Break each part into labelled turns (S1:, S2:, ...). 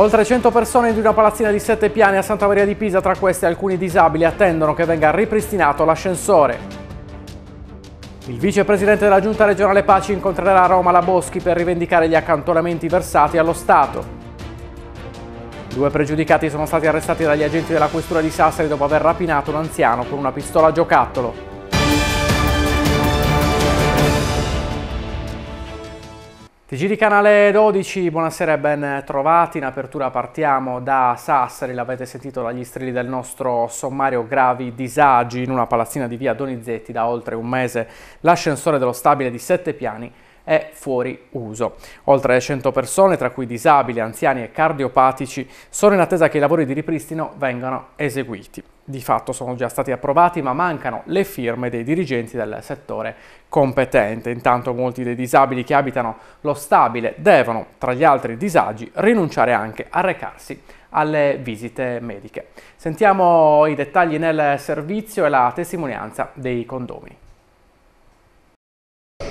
S1: Oltre 100 persone di una palazzina di 7 piani a Santa Maria di Pisa, tra queste alcuni disabili, attendono che venga ripristinato l'ascensore. Il vicepresidente della Giunta regionale Paci incontrerà a Roma la Boschi per rivendicare gli accantonamenti versati allo Stato. Due pregiudicati sono stati arrestati dagli agenti della questura di Sassari dopo aver rapinato un anziano con una pistola a giocattolo. TG Canale 12, buonasera e ben trovati. In apertura partiamo da Sassari, l'avete sentito dagli strilli del nostro sommario gravi disagi in una palazzina di via Donizetti da oltre un mese. L'ascensore dello stabile di sette piani è fuori uso. Oltre 100 persone, tra cui disabili, anziani e cardiopatici, sono in attesa che i lavori di ripristino vengano eseguiti di fatto sono già stati approvati, ma mancano le firme dei dirigenti del settore competente. Intanto molti dei disabili che abitano lo stabile devono, tra gli altri disagi, rinunciare anche a recarsi alle visite mediche. Sentiamo i dettagli nel servizio e la testimonianza dei condomini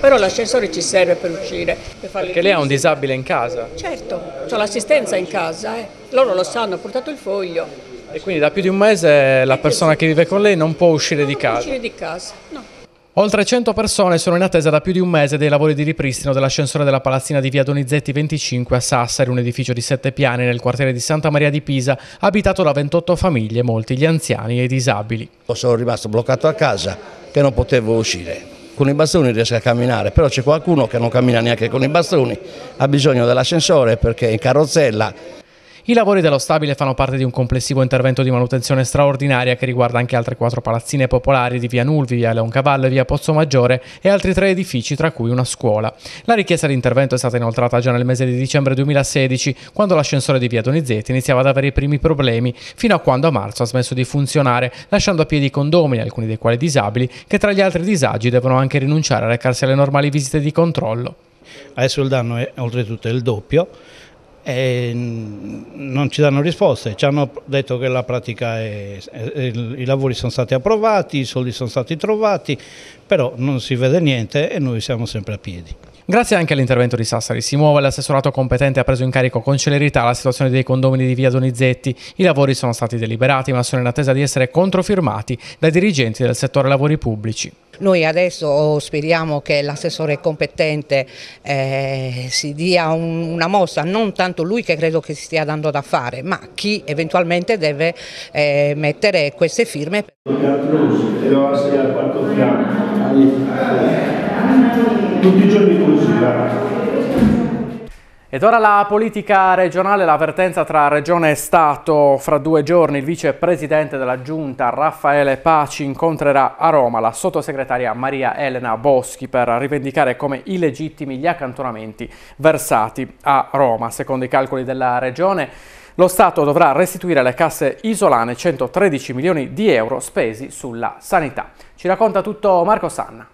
S2: però l'ascensore ci serve per uscire. Per Perché lei ha un
S1: disabile in casa?
S2: Certo, ho l'assistenza in casa, eh. loro lo sanno, ho portato il foglio. E
S1: quindi da più di un mese la persona che vive con lei non può uscire di casa? Non può
S2: uscire di casa, no.
S1: Oltre 100 persone sono in attesa da più di un mese dei lavori di ripristino dell'ascensore della palazzina di via Donizetti 25 a Sassari, un edificio di sette piani nel quartiere di Santa Maria di Pisa, abitato da 28 famiglie, molti gli anziani e i disabili. Sono rimasto bloccato a casa che non potevo uscire. Con i bastoni riesco a camminare, però c'è qualcuno che non cammina neanche con i bastoni, ha bisogno dell'ascensore perché in carrozzella i lavori dello stabile fanno parte di un complessivo intervento di manutenzione straordinaria che riguarda anche altre quattro palazzine popolari di via Nulvi, via Leoncavallo, via Pozzo Maggiore e altri tre edifici, tra cui una scuola. La richiesta di intervento è stata inoltrata già nel mese di dicembre 2016, quando l'ascensore di via Donizetti iniziava ad avere i primi problemi, fino a quando a marzo ha smesso di funzionare, lasciando a piedi i condomini, alcuni dei quali disabili, che tra gli altri disagi devono anche rinunciare a recarsi alle normali visite di controllo. Adesso il danno è oltretutto il doppio e non ci danno risposte, ci hanno detto che la pratica è, i lavori sono stati approvati, i soldi sono stati trovati, però non si vede niente e noi siamo sempre a piedi. Grazie anche all'intervento di Sassari si muove, l'assessorato competente ha preso in carico con celerità la situazione dei condomini di via Donizetti. I lavori sono stati deliberati ma sono in attesa di essere controfirmati dai dirigenti del settore lavori pubblici.
S2: Noi adesso speriamo che l'assessore competente eh, si dia un, una mossa, non tanto lui che credo che si stia dando da fare, ma chi eventualmente deve eh, mettere queste firme.
S3: Tutti i giorni così,
S1: ed ora la politica regionale, l'avvertenza tra Regione e Stato. Fra due giorni il vicepresidente della Giunta Raffaele Paci incontrerà a Roma la sottosegretaria Maria Elena Boschi per rivendicare come illegittimi gli accantonamenti versati a Roma. Secondo i calcoli della Regione, lo Stato dovrà restituire alle casse isolane 113 milioni di euro spesi sulla sanità. Ci racconta tutto Marco Sanna.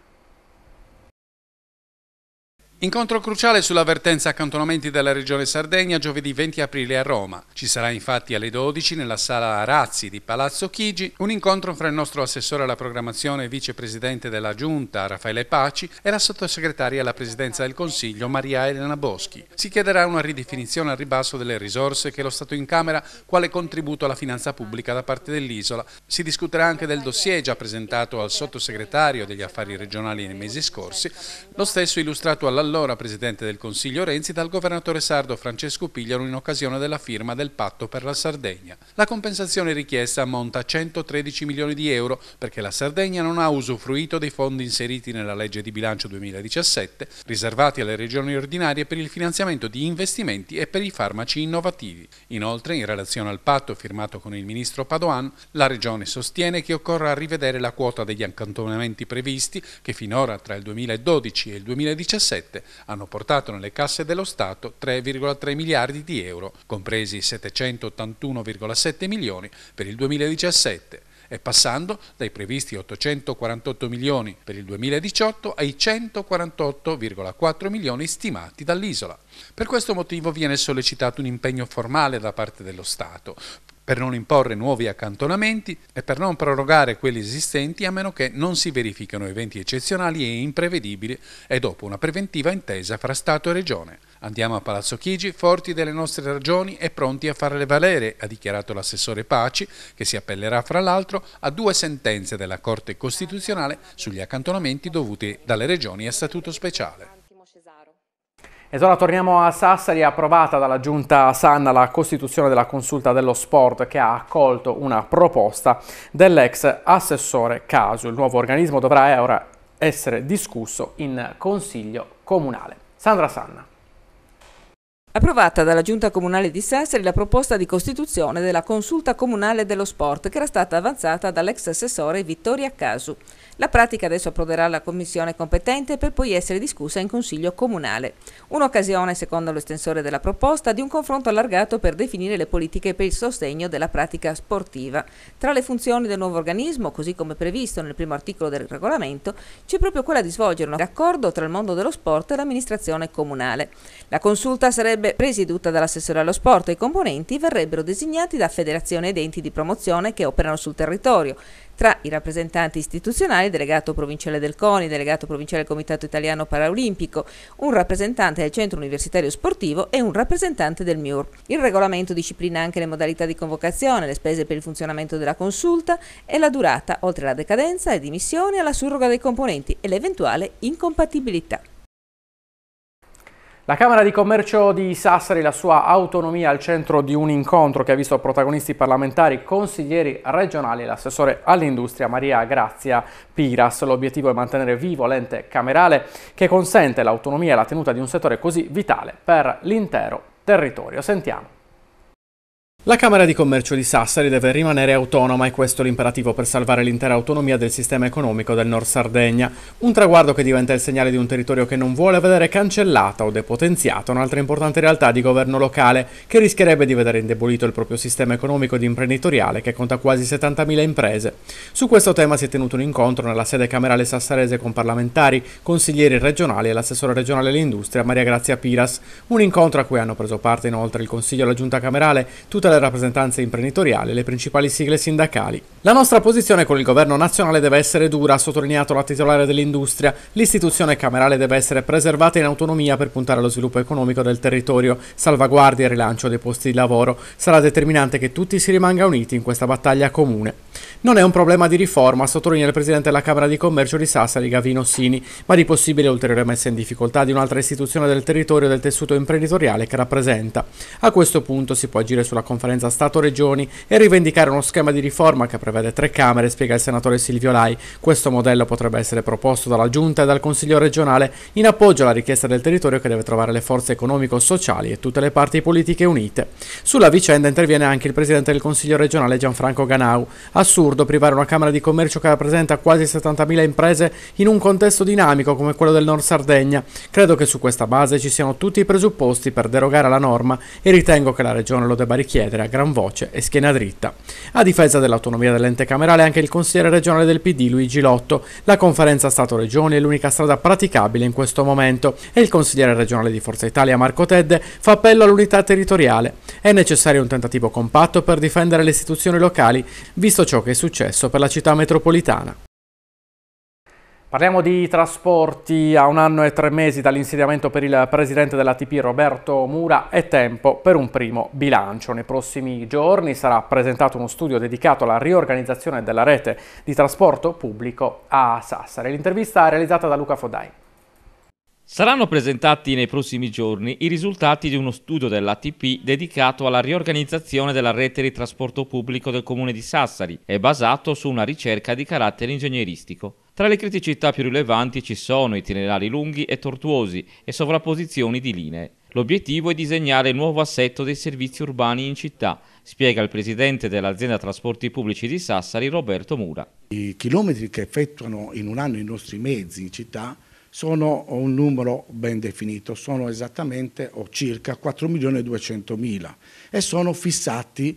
S4: Incontro cruciale sull'avvertenza accantonamenti della Regione Sardegna giovedì 20 aprile a Roma. Ci sarà infatti alle 12 nella sala Razzi di Palazzo Chigi un incontro fra il nostro assessore alla programmazione e vicepresidente della Giunta Raffaele Paci e la sottosegretaria alla presidenza del Consiglio Maria Elena Boschi. Si chiederà una ridefinizione al ribasso delle risorse che lo Stato incamera quale contributo alla finanza pubblica da parte dell'isola. Si discuterà anche del dossier già presentato al sottosegretario degli affari regionali nei mesi scorsi, lo stesso illustrato all'alloggio dall'allora Presidente del Consiglio Renzi dal governatore sardo Francesco Pigliano in occasione della firma del patto per la Sardegna. La compensazione richiesta ammonta a 113 milioni di euro perché la Sardegna non ha usufruito dei fondi inseriti nella legge di bilancio 2017 riservati alle regioni ordinarie per il finanziamento di investimenti e per i farmaci innovativi. Inoltre, in relazione al patto firmato con il ministro Padoan, la regione sostiene che occorra rivedere la quota degli accantonamenti previsti che finora tra il 2012 e il 2017 hanno portato nelle casse dello Stato 3,3 miliardi di euro, compresi 781,7 milioni per il 2017 e passando dai previsti 848 milioni per il 2018 ai 148,4 milioni stimati dall'isola. Per questo motivo viene sollecitato un impegno formale da parte dello Stato, per non imporre nuovi accantonamenti e per non prorogare quelli esistenti a meno che non si verifichino eventi eccezionali e imprevedibili e dopo una preventiva intesa fra Stato e Regione. Andiamo a Palazzo Chigi forti delle nostre ragioni e pronti a farle valere, ha dichiarato l'assessore Paci, che si appellerà fra l'altro a due sentenze della Corte Costituzionale sugli accantonamenti dovuti dalle regioni a statuto speciale.
S1: Ed ora torniamo a Sassari, approvata dalla Giunta Sanna la costituzione della consulta dello sport che ha accolto una proposta dell'ex assessore Casu. Il nuovo organismo dovrà eh, ora
S2: essere discusso in consiglio comunale. Sandra Sanna. Approvata dalla Giunta Comunale di Sassari la proposta di costituzione della Consulta Comunale dello Sport che era stata avanzata dall'ex assessore Vittoria Casu. La pratica adesso approderà alla commissione competente per poi essere discussa in Consiglio Comunale. Un'occasione, secondo l'estensore della proposta, di un confronto allargato per definire le politiche per il sostegno della pratica sportiva. Tra le funzioni del nuovo organismo, così come previsto nel primo articolo del regolamento, c'è proprio quella di svolgere un accordo tra il mondo dello sport e l'amministrazione comunale. La consulta sarebbe sarebbe presieduta dall'assessore allo sport e i componenti verrebbero designati da federazione ed enti di promozione che operano sul territorio. Tra i rappresentanti istituzionali, delegato provinciale del CONI, delegato provinciale del Comitato Italiano Paralimpico, un rappresentante del Centro Universitario Sportivo e un rappresentante del MIUR. Il regolamento disciplina anche le modalità di convocazione, le spese per il funzionamento della consulta e la durata, oltre alla decadenza, e dimissioni, alla surroga dei componenti e l'eventuale incompatibilità.
S1: La Camera di Commercio di Sassari, la sua autonomia al centro di un incontro che ha visto protagonisti parlamentari, consiglieri regionali e l'assessore all'industria Maria Grazia Piras. L'obiettivo è mantenere vivo l'ente camerale che consente l'autonomia e la tenuta di un settore così vitale per l'intero territorio. Sentiamo. La Camera di Commercio di Sassari deve rimanere autonoma e questo è l'imperativo per salvare l'intera autonomia del sistema economico del Nord Sardegna, un traguardo che diventa il segnale di un territorio che non vuole vedere cancellata o depotenziata un'altra importante realtà di governo locale, che rischierebbe di vedere indebolito il proprio sistema economico ed imprenditoriale che conta quasi 70.000 imprese. Su questo tema si è tenuto un incontro nella sede camerale sassarese con parlamentari, consiglieri regionali e l'assessore regionale all'industria Maria Grazia Piras, un incontro a cui hanno preso parte inoltre il Consiglio e la Giunta Camerale, tutta le rappresentanza imprenditoriale e le principali sigle sindacali. La nostra posizione con il governo nazionale deve essere dura, ha sottolineato la titolare dell'industria. L'istituzione camerale deve essere preservata in autonomia per puntare allo sviluppo economico del territorio, salvaguardia e rilancio dei posti di lavoro. Sarà determinante che tutti si rimanga uniti in questa battaglia comune. Non è un problema di riforma, sottolinea il presidente della Camera di Commercio di Sassari, Gavino Sini, ma di possibile ulteriore messa in difficoltà di un'altra istituzione del territorio e del tessuto imprenditoriale che rappresenta. A questo punto si può agire sulla conferenza conferenza Stato-Regioni e rivendicare uno schema di riforma che prevede tre Camere, spiega il senatore Silvio Lai. Questo modello potrebbe essere proposto dalla Giunta e dal Consiglio regionale in appoggio alla richiesta del territorio che deve trovare le forze economico-sociali e tutte le parti politiche unite. Sulla vicenda interviene anche il presidente del Consiglio regionale Gianfranco Ganau. Assurdo privare una Camera di Commercio che rappresenta quasi 70.000 imprese in un contesto dinamico come quello del Nord Sardegna. Credo che su questa base ci siano tutti i presupposti per derogare alla norma e ritengo che la Regione lo debba richiedere chiedere a gran voce e schiena dritta. A difesa dell'autonomia dell'ente camerale anche il consigliere regionale del PD Luigi Lotto. La conferenza Stato-Regioni è l'unica strada praticabile in questo momento e il consigliere regionale di Forza Italia Marco Tedde fa appello all'unità territoriale. È necessario un tentativo compatto per difendere le istituzioni locali, visto ciò che è successo per la città metropolitana. Parliamo di trasporti a un anno e tre mesi dall'insediamento per il presidente dell'ATP Roberto Mura è tempo per un primo bilancio. Nei prossimi giorni sarà presentato uno studio dedicato alla riorganizzazione della rete di trasporto pubblico a Sassari. L'intervista è realizzata da Luca Fodai.
S5: Saranno presentati nei prossimi giorni i risultati di uno studio dell'ATP dedicato alla riorganizzazione della rete di trasporto pubblico del comune di Sassari e basato su una ricerca di carattere ingegneristico. Tra le criticità più rilevanti ci sono itinerari lunghi e tortuosi e sovrapposizioni di linee. L'obiettivo è disegnare il nuovo assetto dei servizi urbani in città, spiega il presidente dell'azienda trasporti pubblici di Sassari, Roberto Mura.
S3: I chilometri che effettuano in un anno i nostri mezzi in città sono un numero ben definito, sono esattamente o circa 4.200.000 e sono fissati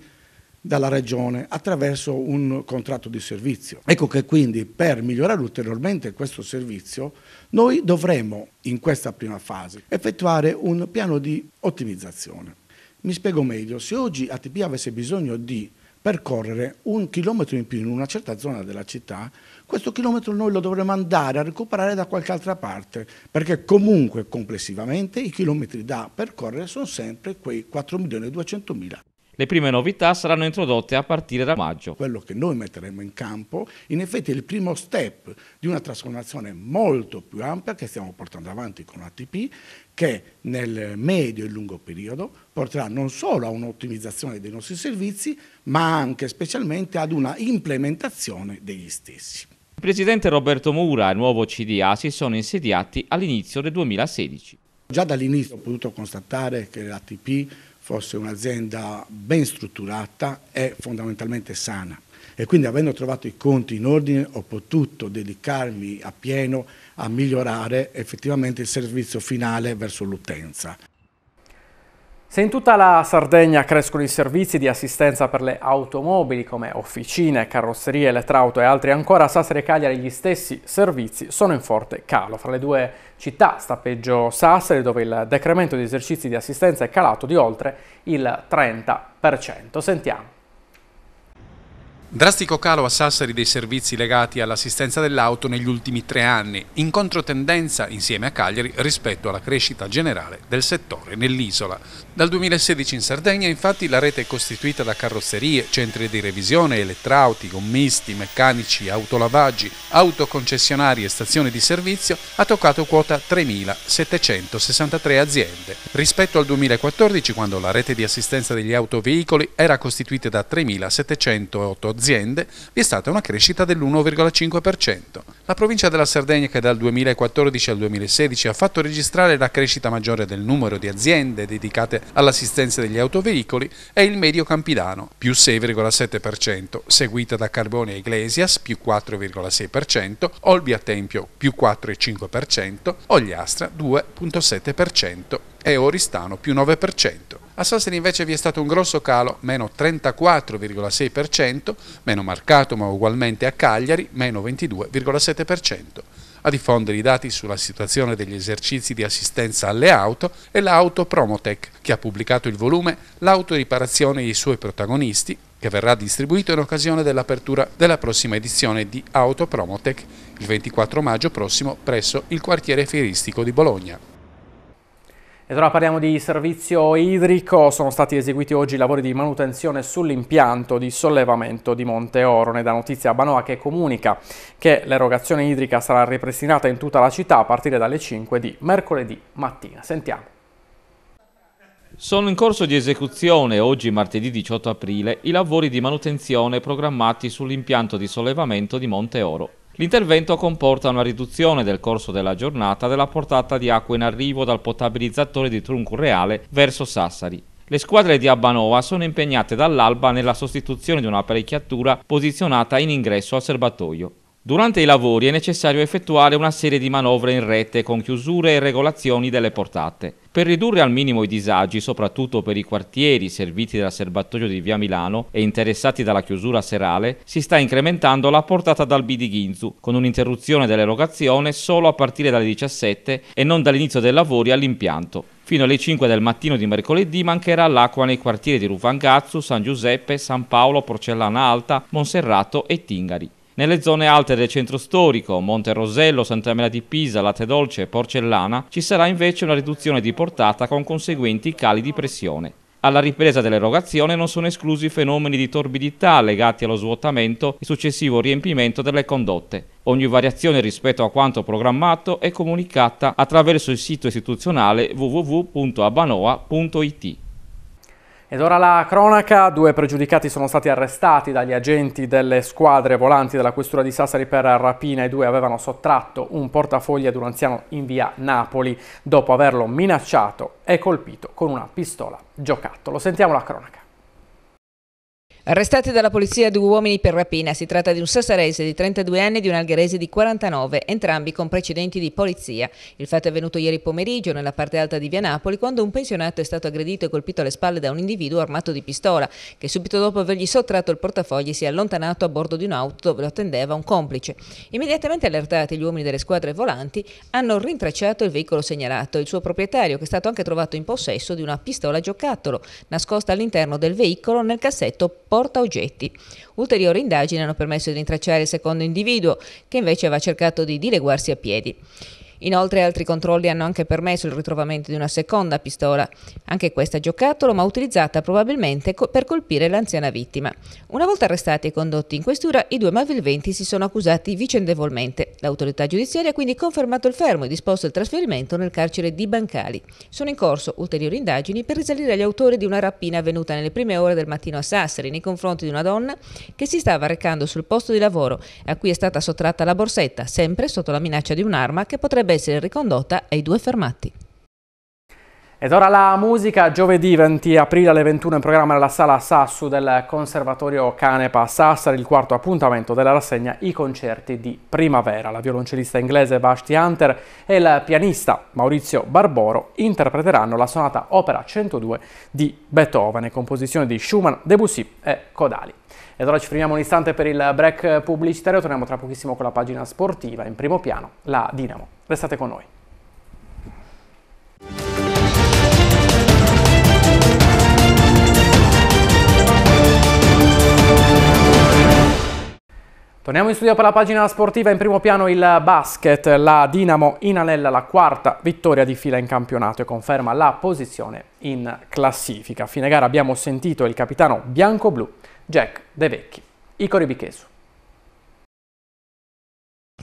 S3: dalla Regione attraverso un contratto di servizio. Ecco che quindi per migliorare ulteriormente questo servizio noi dovremo in questa prima fase effettuare un piano di ottimizzazione. Mi spiego meglio, se oggi ATP avesse bisogno di percorrere un chilometro in più in una certa zona della città, questo chilometro noi lo dovremmo andare a recuperare da qualche altra parte, perché comunque complessivamente i chilometri da percorrere
S5: sono sempre quei 4.200.000. Le prime novità saranno introdotte a partire da
S3: maggio. Quello che noi metteremo in campo in effetti è il primo step di una trasformazione molto più ampia che stiamo portando avanti con l'ATP, che nel medio e lungo periodo porterà non solo a un'ottimizzazione dei nostri servizi ma anche specialmente ad una implementazione degli stessi.
S5: Il presidente Roberto Mura e il nuovo CDA si sono insediati all'inizio del 2016.
S3: Già dall'inizio ho potuto constatare che l'ATP fosse un'azienda ben strutturata e fondamentalmente sana. E quindi avendo trovato i conti in ordine ho potuto dedicarmi a pieno
S1: a migliorare effettivamente il servizio finale verso l'utenza. Se in tutta la Sardegna crescono i servizi di assistenza per le automobili come officine, carrozzerie, elettrauto e altri ancora, Sassari e Cagliari gli stessi servizi sono in forte calo. Fra le due città sta peggio Sassari dove il decremento di esercizi di assistenza è calato di oltre il 30%. Sentiamo.
S4: Drastico calo a Sassari dei servizi legati all'assistenza dell'auto negli ultimi tre anni, in controtendenza insieme a Cagliari rispetto alla crescita generale del settore nell'isola. Dal 2016 in Sardegna infatti la rete è costituita da carrozzerie, centri di revisione, elettrauti, gommisti, meccanici, autolavaggi, autoconcessionari e stazioni di servizio ha toccato quota 3.763 aziende, rispetto al 2014 quando la rete di assistenza degli autoveicoli era costituita da 3.708 aziende aziende vi è stata una crescita dell'1,5%. La provincia della Sardegna che dal 2014 al 2016 ha fatto registrare la crescita maggiore del numero di aziende dedicate all'assistenza degli autoveicoli è il medio campidano, più 6,7%, seguita da Carbone e Iglesias, più 4,6%, Olbia Tempio, più 4,5%, Ogliastra, 2,7% e Oristano, più 9%. A Sassari invece vi è stato un grosso calo, meno 34,6%, meno marcato ma ugualmente a Cagliari, meno 22,7%. A diffondere i dati sulla situazione degli esercizi di assistenza alle auto è l'Auto Promotech, che ha pubblicato il volume L'autoriparazione e i suoi protagonisti, che verrà distribuito in occasione dell'apertura della prossima edizione di Auto Promotech, il 24 maggio prossimo presso il quartiere fieristico di Bologna
S1: ora parliamo di servizio idrico, sono stati eseguiti oggi i lavori di manutenzione sull'impianto di sollevamento di Monte Oro. Ne dà notizia a Banoa che comunica che l'erogazione idrica sarà ripristinata in tutta la città a partire dalle 5 di mercoledì mattina. Sentiamo.
S5: Sono in corso di esecuzione oggi martedì 18 aprile i lavori di manutenzione programmati sull'impianto di sollevamento di Monte Oro. L'intervento comporta una riduzione del corso della giornata della portata di acqua in arrivo dal potabilizzatore di Truncurreale verso Sassari. Le squadre di Abbanova sono impegnate dall'alba nella sostituzione di un'apparecchiatura posizionata in ingresso al serbatoio. Durante i lavori è necessario effettuare una serie di manovre in rete con chiusure e regolazioni delle portate. Per ridurre al minimo i disagi, soprattutto per i quartieri serviti dal serbatoio di Via Milano e interessati dalla chiusura serale, si sta incrementando la portata dal Bidighinzu, con un'interruzione dell'erogazione solo a partire dalle 17 e non dall'inizio dei lavori all'impianto. Fino alle 5 del mattino di mercoledì mancherà l'acqua nei quartieri di Rufangazzu, San Giuseppe, San Paolo, Porcellana Alta, Monserrato e Tingari. Nelle zone alte del centro storico, Monte Rosello, Santa Sant'Amela di Pisa, Latte Dolce e Porcellana, ci sarà invece una riduzione di portata con conseguenti cali di pressione. Alla ripresa dell'erogazione non sono esclusi fenomeni di torbidità legati allo svuotamento e successivo riempimento delle condotte. Ogni variazione rispetto a quanto programmato è comunicata attraverso il sito istituzionale www.abanoa.it.
S1: Ed ora la cronaca, due pregiudicati sono stati arrestati dagli agenti delle squadre volanti della questura di Sassari per rapina e due avevano sottratto un portafoglio ad un anziano in via Napoli dopo averlo minacciato e colpito con una
S2: pistola giocattolo. Sentiamo la cronaca. Arrestati dalla polizia due uomini per rapina, si tratta di un sassarese di 32 anni e di un algherese di 49, entrambi con precedenti di polizia. Il fatto è avvenuto ieri pomeriggio nella parte alta di Via Napoli quando un pensionato è stato aggredito e colpito alle spalle da un individuo armato di pistola che subito dopo avergli sottratto il portafogli si è allontanato a bordo di un'auto dove lo attendeva un complice. Immediatamente allertati gli uomini delle squadre volanti hanno rintracciato il veicolo segnalato e il suo proprietario che è stato anche trovato in possesso di una pistola giocattolo nascosta all'interno del veicolo nel cassetto porta oggetti. Ulteriori indagini hanno permesso di rintracciare il secondo individuo, che invece aveva cercato di dileguarsi a piedi. Inoltre altri controlli hanno anche permesso il ritrovamento di una seconda pistola, anche questa giocattolo ma utilizzata probabilmente co per colpire l'anziana vittima. Una volta arrestati e condotti in questura, i due malviventi si sono accusati vicendevolmente. L'autorità giudiziaria ha quindi confermato il fermo e disposto il trasferimento nel carcere di Bancali. Sono in corso ulteriori indagini per risalire agli autori di una rapina avvenuta nelle prime ore del mattino a Sassari nei confronti di una donna che si stava recando sul posto di lavoro e a cui è stata sottratta la borsetta, sempre sotto la minaccia di un'arma che potrebbe essere ricondotta ai due fermati. Ed ora la musica,
S1: giovedì 20 aprile alle 21 in programma nella sala Sassu del Conservatorio Canepa Sassari, il quarto appuntamento della rassegna I concerti di primavera. La violoncellista inglese Vashti Hunter e il pianista Maurizio Barboro interpreteranno la sonata opera 102 di Beethoven, composizione di Schumann, Debussy e Codali. E allora ci fermiamo un istante per il break pubblicitario, torniamo tra pochissimo con la pagina sportiva in primo piano, la Dinamo. Restate con noi. Torniamo in studio per la pagina sportiva, in primo piano il basket, la Dinamo inanella la quarta vittoria di fila in campionato e conferma la posizione in classifica. A fine gara abbiamo sentito il capitano bianco-blu Jack De Vecchi, Icori Bichesu.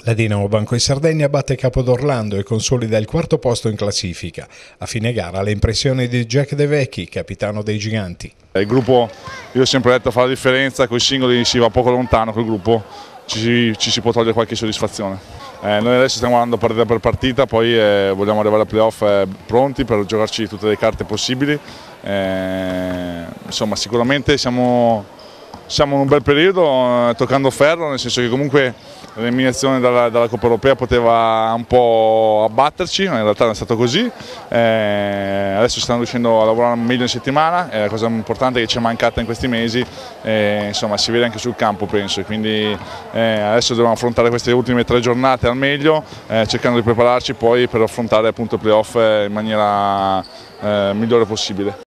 S4: La Dinamo Banco in Sardegna batte capo d'Orlando e consolida il quarto posto in classifica. A fine gara le impressioni di Jack De Vecchi, capitano dei giganti. Il gruppo, io ho sempre detto, fa la differenza, con i singoli si va poco lontano, col gruppo ci, ci si può togliere qualche soddisfazione. Eh, noi adesso stiamo andando partita per partita, poi eh, vogliamo arrivare ai playoff eh, pronti per giocarci tutte le carte possibili. Eh, insomma, sicuramente siamo siamo in un bel periodo eh, toccando ferro, nel senso che comunque l'eliminazione dalla, dalla, Coppa Europea poteva un po' abbatterci, ma in realtà non è stato così. Eh, adesso stanno riuscendo a lavorare meglio in settimana, è la cosa importante che ci è mancata in questi mesi, eh, insomma si vede anche sul campo penso, quindi eh, adesso dobbiamo affrontare queste ultime tre giornate al meglio, eh, cercando di prepararci poi per affrontare appunto i playoff eh, in maniera migliore possibile.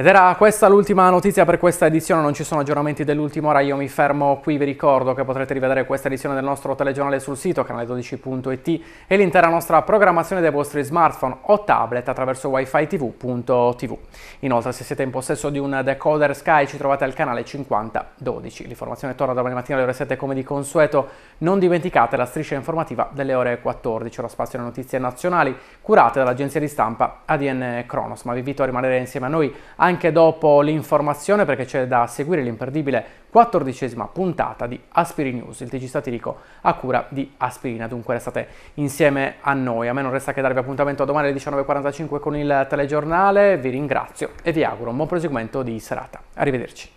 S1: Ed era questa l'ultima notizia per questa edizione, non ci sono aggiornamenti dell'ultima ora, io mi fermo qui, vi ricordo che potrete rivedere questa edizione del nostro telegiornale sul sito canale12.it e l'intera nostra programmazione dei vostri smartphone o tablet attraverso wifi tv.tv. Inoltre se siete in possesso di un decoder Sky ci trovate al canale 5012. L'informazione torna domani mattina alle ore 7 come di consueto, non dimenticate la striscia informativa delle ore 14, lo spazio alle notizie nazionali curate dall'agenzia di stampa ADN Cronos, ma vi invito a rimanere insieme a noi anche anche dopo l'informazione perché c'è da seguire l'imperdibile quattordicesima puntata di Aspiri News, il TG satirico a cura di Aspirina. Dunque restate insieme a noi. A me non resta che darvi appuntamento domani alle 19.45 con il telegiornale. Vi ringrazio e vi auguro un buon proseguimento di serata. Arrivederci.